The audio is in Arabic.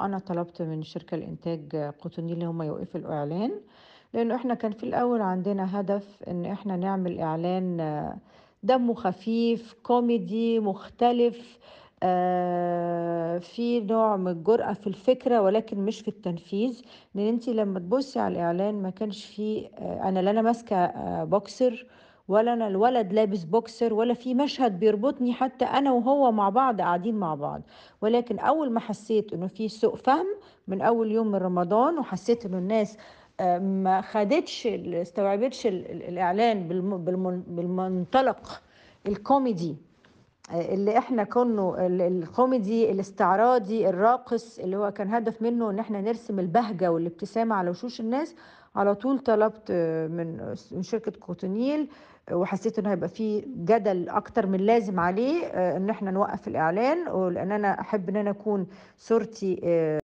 انا طلبت من شركه الانتاج اللي هم يوقفوا الاعلان لانه احنا كان في الاول عندنا هدف ان احنا نعمل اعلان آه، دمه خفيف كوميدي مختلف آه في نوع من الجرأة في الفكرة ولكن مش في التنفيذ لأن أنت لما تبصي على الإعلان ما كانش فيه آه أنا لا أنا ماسكة آه بوكسر ولا انا الولد لابس بوكسر ولا في مشهد بيربطني حتى انا وهو مع بعض قاعدين مع بعض ولكن اول ما حسيت انه في سوء فهم من اول يوم من رمضان وحسيت انه الناس آه، ما خدتش استوعبتش الاعلان بالمنطلق الكوميدي اللي احنا كنا الكوميدي الاستعراضي الراقص اللي هو كان هدف منه ان احنا نرسم البهجه والابتسامه على وشوش الناس على طول طلبت من شركه كوتونيل وحسيت انه هيبقى فيه جدل اكتر من لازم عليه آه، ان احنا نوقف الاعلان لان انا احب ان انا اكون صورتي آه،